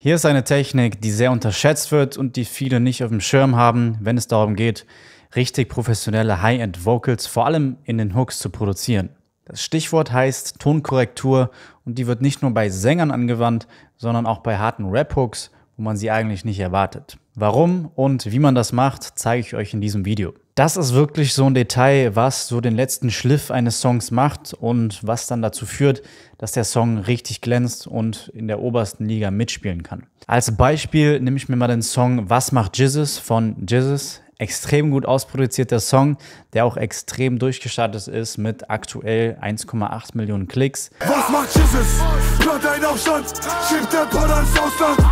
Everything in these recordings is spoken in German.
Hier ist eine Technik, die sehr unterschätzt wird und die viele nicht auf dem Schirm haben, wenn es darum geht, richtig professionelle High-End-Vocals vor allem in den Hooks zu produzieren. Das Stichwort heißt Tonkorrektur und die wird nicht nur bei Sängern angewandt, sondern auch bei harten Rap-Hooks, wo man sie eigentlich nicht erwartet. Warum und wie man das macht, zeige ich euch in diesem Video das ist wirklich so ein Detail, was so den letzten Schliff eines Songs macht und was dann dazu führt, dass der Song richtig glänzt und in der obersten Liga mitspielen kann. Als Beispiel nehme ich mir mal den Song Was macht Jesus von Jesus. Extrem gut ausproduzierter Song, der auch extrem durchgestartet ist mit aktuell 1,8 Millionen Klicks. Was macht Jesus? Hört ein Aufstand, schiebt der Ball ans Ausland.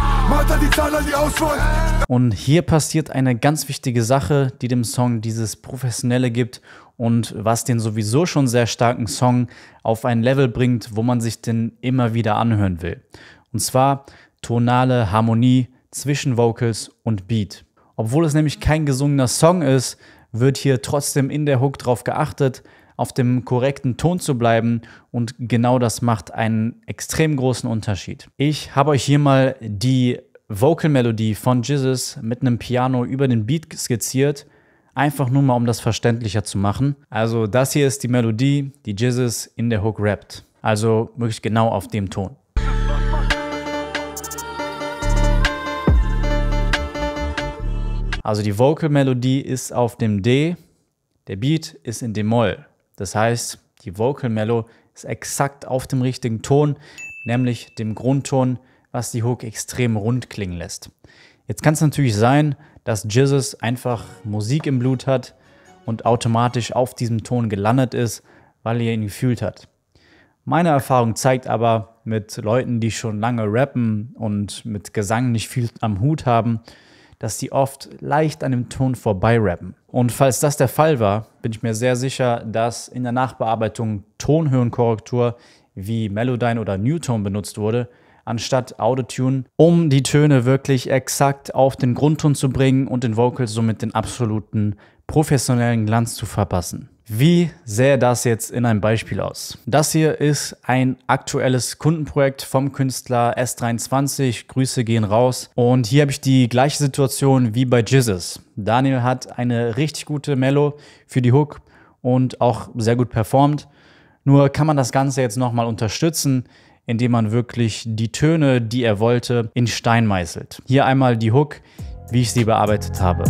Und hier passiert eine ganz wichtige Sache, die dem Song dieses Professionelle gibt und was den sowieso schon sehr starken Song auf ein Level bringt, wo man sich den immer wieder anhören will. Und zwar tonale Harmonie zwischen Vocals und Beat. Obwohl es nämlich kein gesungener Song ist, wird hier trotzdem in der Hook drauf geachtet, auf dem korrekten Ton zu bleiben und genau das macht einen extrem großen Unterschied. Ich habe euch hier mal die Vocal-Melodie von Jesus mit einem Piano über den Beat skizziert, einfach nur mal, um das verständlicher zu machen. Also das hier ist die Melodie, die Jesus in der Hook rappt. Also wirklich genau auf dem Ton. Also die Vocal-Melodie ist auf dem D, der Beat ist in dem Moll. Das heißt, die Vocal Mellow ist exakt auf dem richtigen Ton, nämlich dem Grundton, was die Hook extrem rund klingen lässt. Jetzt kann es natürlich sein, dass Jesus einfach Musik im Blut hat und automatisch auf diesem Ton gelandet ist, weil er ihn gefühlt hat. Meine Erfahrung zeigt aber, mit Leuten, die schon lange rappen und mit Gesang nicht viel am Hut haben, dass sie oft leicht an dem Ton vorbeirappen. Und falls das der Fall war, bin ich mir sehr sicher, dass in der Nachbearbeitung Tonhöhenkorrektur wie Melodyne oder Newtone benutzt wurde, anstatt Autotune, um die Töne wirklich exakt auf den Grundton zu bringen und den Vocals somit den absoluten professionellen Glanz zu verpassen. Wie sähe das jetzt in einem Beispiel aus? Das hier ist ein aktuelles Kundenprojekt vom Künstler S23. Grüße gehen raus. Und hier habe ich die gleiche Situation wie bei Jizzes. Daniel hat eine richtig gute Mello für die Hook und auch sehr gut performt. Nur kann man das Ganze jetzt nochmal unterstützen, indem man wirklich die Töne, die er wollte, in Stein meißelt. Hier einmal die Hook, wie ich sie bearbeitet habe.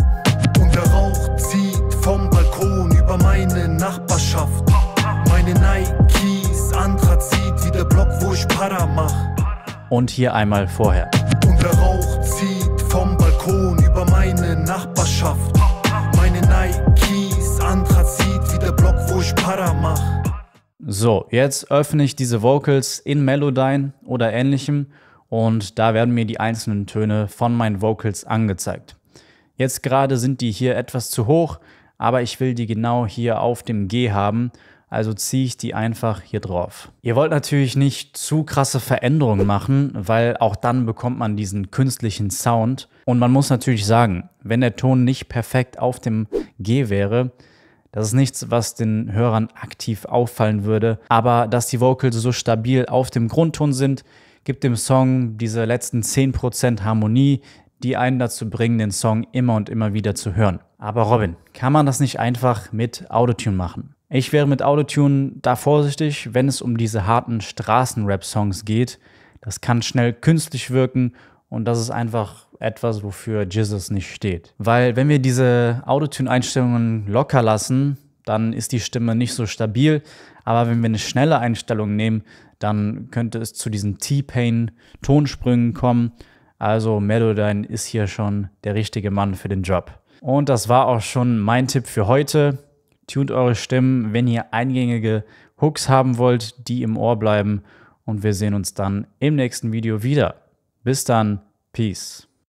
und hier einmal vorher. Und der Rauch zieht vom Balkon über meine Nachbarschaft. Meine Nikes, Anthrazit wie der Block, wo ich Para mach. So, jetzt öffne ich diese Vocals in Melodyne oder ähnlichem und da werden mir die einzelnen Töne von meinen Vocals angezeigt. Jetzt gerade sind die hier etwas zu hoch, aber ich will die genau hier auf dem G haben also ziehe ich die einfach hier drauf. Ihr wollt natürlich nicht zu krasse Veränderungen machen, weil auch dann bekommt man diesen künstlichen Sound. Und man muss natürlich sagen, wenn der Ton nicht perfekt auf dem G wäre, das ist nichts, was den Hörern aktiv auffallen würde. Aber dass die Vocals so stabil auf dem Grundton sind, gibt dem Song diese letzten 10% Harmonie, die einen dazu bringen, den Song immer und immer wieder zu hören. Aber Robin, kann man das nicht einfach mit Autotune machen? Ich wäre mit Autotune da vorsichtig, wenn es um diese harten Straßenrap-Songs geht. Das kann schnell künstlich wirken und das ist einfach etwas, wofür Jesus nicht steht. Weil wenn wir diese Autotune-Einstellungen locker lassen, dann ist die Stimme nicht so stabil. Aber wenn wir eine schnelle Einstellung nehmen, dann könnte es zu diesen T-Pain-Tonsprüngen kommen also Melodyne ist hier schon der richtige Mann für den Job. Und das war auch schon mein Tipp für heute. Tunt eure Stimmen, wenn ihr eingängige Hooks haben wollt, die im Ohr bleiben. Und wir sehen uns dann im nächsten Video wieder. Bis dann, Peace.